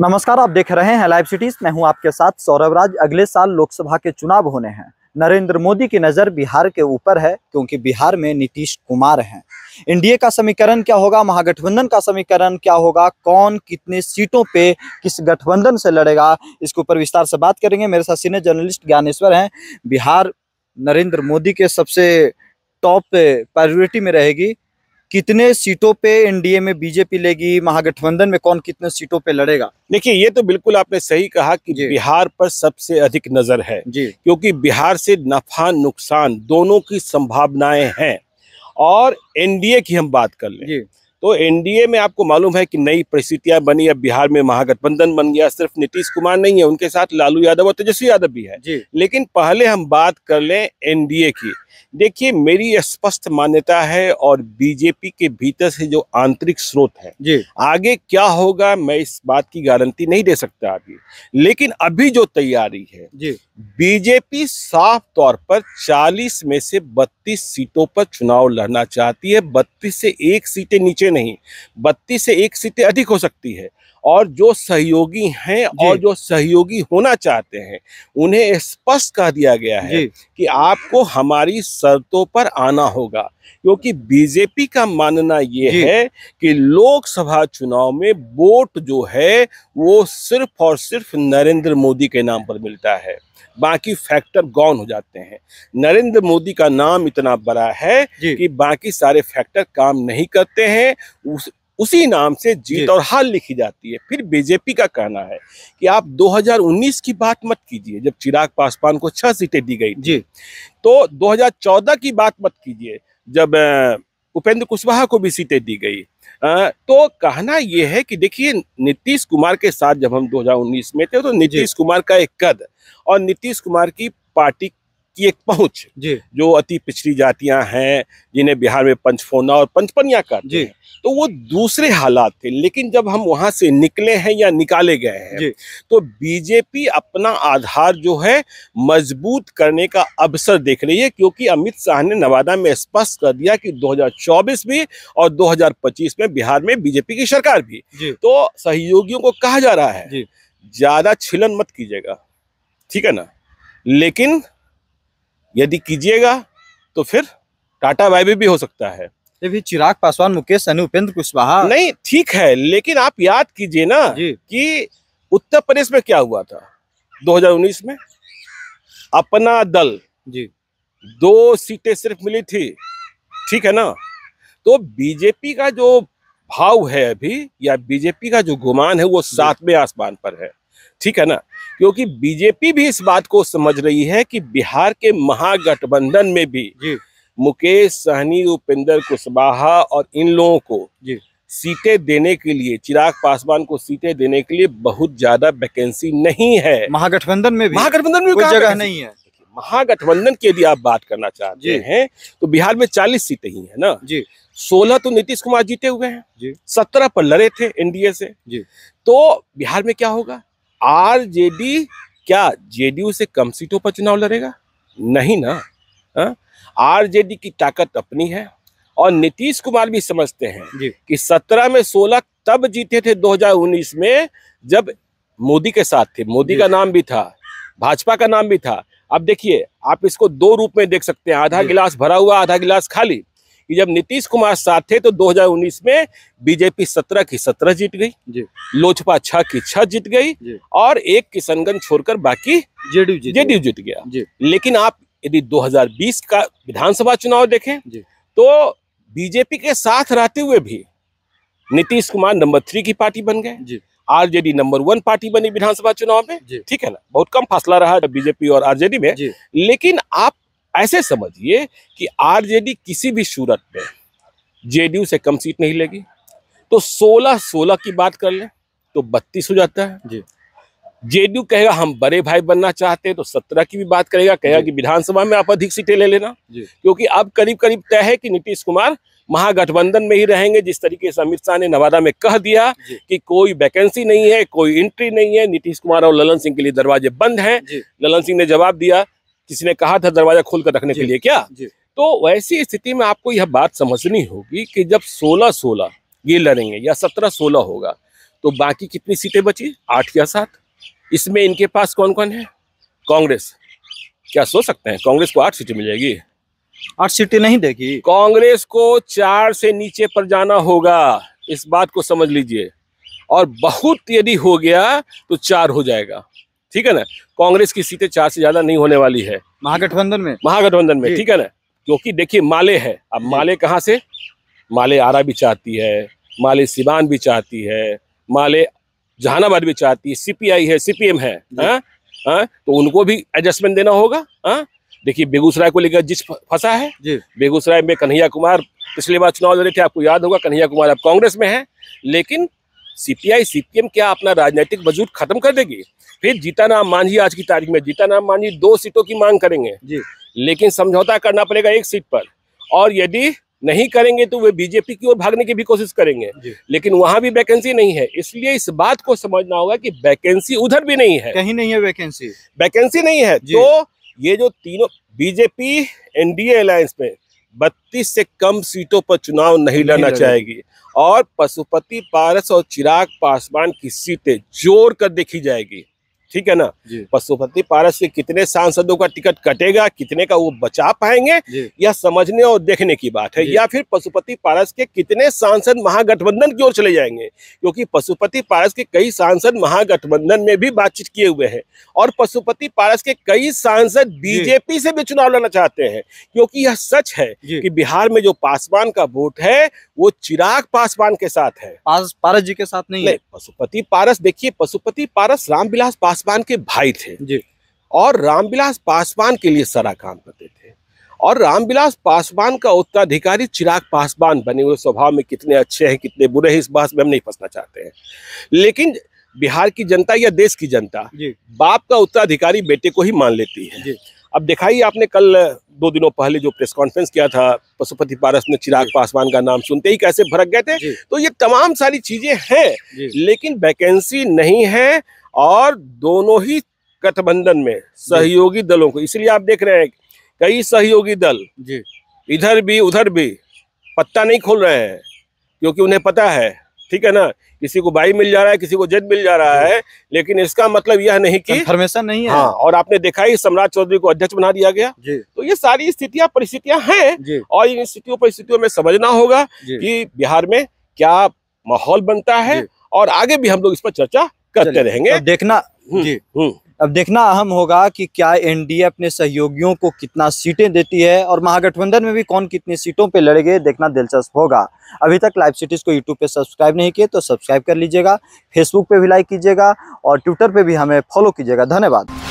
नमस्कार आप देख रहे हैं लाइव सिटीज मैं हूं आपके साथ सौरभ राज अगले साल लोकसभा के चुनाव होने हैं नरेंद्र मोदी की नज़र बिहार के ऊपर है क्योंकि बिहार में नीतीश कुमार हैं एनडीए का समीकरण क्या होगा महागठबंधन का समीकरण क्या होगा कौन कितनी सीटों पे किस गठबंधन से लड़ेगा इसके ऊपर विस्तार से बात करेंगे मेरे साथ सीनियर जर्नलिस्ट ज्ञानेश्वर हैं बिहार नरेंद्र मोदी के सबसे टॉप प्रायोरिटी में रहेगी कितने सीटों पे एनडीए में बीजेपी लेगी महागठबंधन में कौन कितने सीटों पे लड़ेगा देखिए ये तो बिल्कुल आपने सही कहा कि बिहार पर सबसे अधिक नजर है क्योंकि बिहार से नफा नुकसान दोनों की संभावनाएं हैं और एनडीए की हम बात कर लें तो एनडीए में आपको मालूम है कि नई परिस्थितियां बनी अब बिहार में महागठबंधन बन गया सिर्फ नीतीश कुमार नहीं है उनके साथ लालू यादव और तेजस्वी यादव भी है लेकिन पहले हम बात कर लें एनडीए की देखिए मेरी स्पष्ट मान्यता है और बीजेपी के भीतर से जो आंतरिक स्रोत है जी। आगे क्या होगा मैं इस बात की गारंटी नहीं दे सकता अभी लेकिन अभी जो तैयारी है जी। बीजेपी साफ तौर पर 40 में से 32 सीटों पर चुनाव लड़ना चाहती है 32 से एक सीटें नीचे नहीं बत्तीस से एक सीटें अधिक हो सकती है और जो सहयोगी हैं और जो सहयोगी होना चाहते हैं उन्हें स्पष्ट कह दिया गया है कि आपको हमारी शर्तों पर आना होगा क्योंकि बीजेपी का मानना ये है कि लोकसभा चुनाव में वोट जो है वो सिर्फ और सिर्फ नरेंद्र मोदी के नाम पर मिलता है बाकी फैक्टर गौन हो जाते हैं नरेंद्र मोदी का नाम इतना बड़ा है कि बाकी सारे फैक्टर काम नहीं करते हैं उस उसी नाम से जीत और हार लिखी जाती है फिर बीजेपी का कहना है कि आप 2019 की बात मत कीजिए जब चिराग पासवान को छह सीटें दी गई जी तो 2014 की बात मत कीजिए जब उपेंद्र कुशवाहा को भी सीटें दी गई तो कहना यह है कि देखिए नीतीश कुमार के साथ जब हम 2019 में थे तो नीतीश कुमार का एक कद और नीतीश कुमार की पार्टी की एक पहुंच जो अति पिछड़ी जातियां हैं जिन्हें बिहार में पंचफोना और पंचपनिया का तो वो दूसरे हालात थे लेकिन जब हम वहां से निकले हैं या निकाले गए हैं तो बीजेपी अपना आधार जो है मजबूत करने का अवसर देख रही है क्योंकि अमित शाह ने नवादा में स्पष्ट कर दिया कि 2024 भी और 2025 में बिहार में बीजेपी की सरकार भी तो सहयोगियों को कहा जा रहा है ज्यादा छिलन मत कीजिएगा ठीक है ना लेकिन यदि कीजिएगा तो फिर टाटा बाय भी हो सकता है भी चिराग पासवान मुकेश अनु उपेंद्र कुशवाहा नहीं ठीक है लेकिन आप याद कीजिए ना कि उत्तर प्रदेश में क्या हुआ था 2019 में अपना दल जी दो सीटें सिर्फ मिली थी ठीक है ना तो बीजेपी का जो भाव है अभी या बीजेपी का जो गुमान है वो सातवें आसमान पर है ठीक है ना क्योंकि बीजेपी भी इस बात को समझ रही है कि बिहार के महागठबंधन में भी मुकेश सहनी उपेंद्र कुशवाहा और इन लोगों को सीटें देने के लिए चिराग पासवान को सीटें देने के लिए बहुत ज्यादा वैकेंसी नहीं है महागठबंधन में भी महागठबंधन में कोई जगह नहीं है महागठबंधन की यदि आप बात करना चाहते हैं तो बिहार में चालीस सीटें ही है ना जी सोलह तो नीतीश कुमार जीते हुए हैं सत्रह पर लड़े थे एनडीए से जी तो बिहार में क्या होगा आरजेडी क्या जेडीयू से कम सीटों पर चुनाव लड़ेगा नहीं ना हाँ? आरजेडी की ताकत अपनी है और नीतीश कुमार भी समझते हैं कि सत्रह में सोलह तब जीते थे 2019 में जब मोदी के साथ थे मोदी का नाम भी था भाजपा का नाम भी था अब देखिए आप इसको दो रूप में देख सकते हैं आधा गिलास भरा हुआ आधा गिलास खाली कि जब नीतीश कुमार साथ थे तो 2019 में बीजेपी 17 की 17 जीत गई लोजपा छह की छह जीत गई और एक किशनगंज छोड़कर बाकी जेडीयू जेडीयू जीत गया लेकिन आप यदि 2020 का विधानसभा चुनाव देखें तो बीजेपी के साथ रहते हुए भी नीतीश कुमार नंबर थ्री की पार्टी बन गए आरजेडी नंबर वन पार्टी बनी विधानसभा चुनाव में ठीक है ना बहुत कम फासला रहा बीजेपी और आरजेडी में लेकिन आप ऐसे समझिए कि आरजेडी किसी भी सूरत में जेडीयू से कम सीट नहीं लेगी तो 16 16 की बात कर लें तो 32 हो जाता है जी जेडीयू कहेगा हम बड़े भाई बनना चाहते हैं तो 17 की भी बात करेगा कहेगा कि विधानसभा में आप अधिक सीटें ले लेना क्योंकि अब करीब करीब तय है कि नीतीश कुमार महागठबंधन में ही रहेंगे जिस तरीके से अमित शाह ने नवादा में कह दिया कि कोई वैकेंसी नहीं है कोई एंट्री नहीं है नीतीश कुमार और ललन सिंह के लिए दरवाजे बंद हैं ललन सिंह ने जवाब दिया किसी ने कहा था दरवाजा खोल कर रखने के लिए क्या तो वैसी स्थिति में आपको यह बात समझनी होगी कि जब सोलह सोलह ये लड़ेंगे या सत्रह सोलह होगा तो बाकी कितनी सीटें बची आठ या सात इसमें इनके पास कौन कौन है कांग्रेस क्या सोच सकते हैं कांग्रेस को आठ सीटें मिल जाएगी आठ सीटें नहीं देगी कांग्रेस को चार से नीचे पर जाना होगा इस बात को समझ लीजिए और बहुत यदि हो गया तो चार हो जाएगा ठीक है ना कांग्रेस की सीटें चार से ज्यादा नहीं होने वाली है महागठबंधन में महागठबंधन में ठीक है ना क्योंकि देखिए माले है अब माले कहाँ से माले आरा भी चाहती है माले सिवान भी चाहती है माले जहानाबाद भी चाहती है सीपीआई है सीपीएम है आ? आ? हाँ? हाँ? तो उनको भी एडजस्टमेंट देना होगा हाँ? देखिए बेगूसराय को लेकर जिस फंसा है बेगूसराय में कन्हैया कुमार पिछले बार चुनाव लड़े थे आपको याद होगा कन्हैया कुमार अब कांग्रेस में है लेकिन सीपीआई सीपीएम क्या अपना राजनीतिक वजूद खत्म कर देगी फिर जीतानाम मांझी आज की तारीख में जीताराम मांझी दो सीटों की मांग करेंगे जी लेकिन समझौता करना पड़ेगा एक सीट पर और यदि नहीं करेंगे तो वे बीजेपी की ओर भागने की भी कोशिश करेंगे लेकिन वहां भी वैकेंसी नहीं है इसलिए इस बात को समझना होगा कि वैकेंसी उधर भी नहीं है कहीं नहीं है वैकेंसी वैकेंसी नहीं है तो ये जो तीनों बीजेपी एनडीए अलायंस में बत्तीस से कम सीटों पर चुनाव नहीं लड़ना चाहेगी और पशुपति पारस और चिराग पासवान की सीटें जोड़ कर देखी जाएगी ठीक है ना पशुपति पारस के कितने सांसदों का टिकट कटेगा कितने का वो बचा पाएंगे यह समझने और देखने की बात है या फिर पशुपति पारस के कितने सांसद महागठबंधन की ओर चले जाएंगे क्योंकि पशुपति पारस के कई सांसद महागठबंधन में भी बातचीत किए हुए हैं और पशुपति पारस के कई सांसद बीजेपी से भी चुनाव लड़ना चाहते हैं क्योंकि यह सच है कि बिहार में जो पासवान का वोट है वो चिराग पासवान के साथ है पारस जी के साथ नहीं, पशुपति पारस देखिए पशुपति पारस रामविलास पासवान पासवान के भाई थे जी और रामविलास पासवान के लिए सारा काम करते थे और रामविलास पासवान का उत्तराधिकारी चिराग पासवान बने हुए स्वभाव में कितने अच्छे हैं कितने बुरे हैं इस बात में हम नहीं फंसना चाहते हैं लेकिन बिहार की जनता या देश की जनता बाप का उत्तराधिकारी बेटे को ही मान लेती है अब दिखाई आपने कल दो दिनों पहले जो प्रेस कॉन्फ्रेंस किया था पशुपति पारस ने चिराग पासवान का नाम सुनते ही कैसे भड़क गए थे तो ये तमाम सारी चीजें हैं लेकिन वैकेंसी नहीं है और दोनों ही गठबंधन में सहयोगी दलों को इसलिए आप देख रहे हैं कई सहयोगी दल जी इधर भी उधर भी पत्ता नहीं खोल रहे हैं क्योंकि उन्हें पता है ठीक है ना किसी को बाई मिल जा रहा है किसी को जेद मिल जा रहा है लेकिन इसका मतलब यह नहीं कि हमेशा नहीं है हाँ, और आपने देखा ही सम्राट चौधरी को अध्यक्ष बना दिया गया तो ये सारी स्थितियां परिस्थितियां हैं और इन स्थितियों परिस्थितियों में समझना होगा कि बिहार में क्या माहौल बनता है और आगे भी हम लोग इस पर चर्चा करते रहेंगे अब देखना हम्म, जी हम्म। अब देखना अहम होगा कि क्या एनडीए अपने सहयोगियों को कितना सीटें देती है और महागठबंधन में भी कौन कितनी सीटों पे लड़ेंगे देखना दिलचस्प होगा अभी तक लाइव सिटीज़ को यूट्यूब पे सब्सक्राइब नहीं किए तो सब्सक्राइब कर लीजिएगा फेसबुक पे भी लाइक कीजिएगा और ट्विटर पे भी हमें फॉलो कीजिएगा धन्यवाद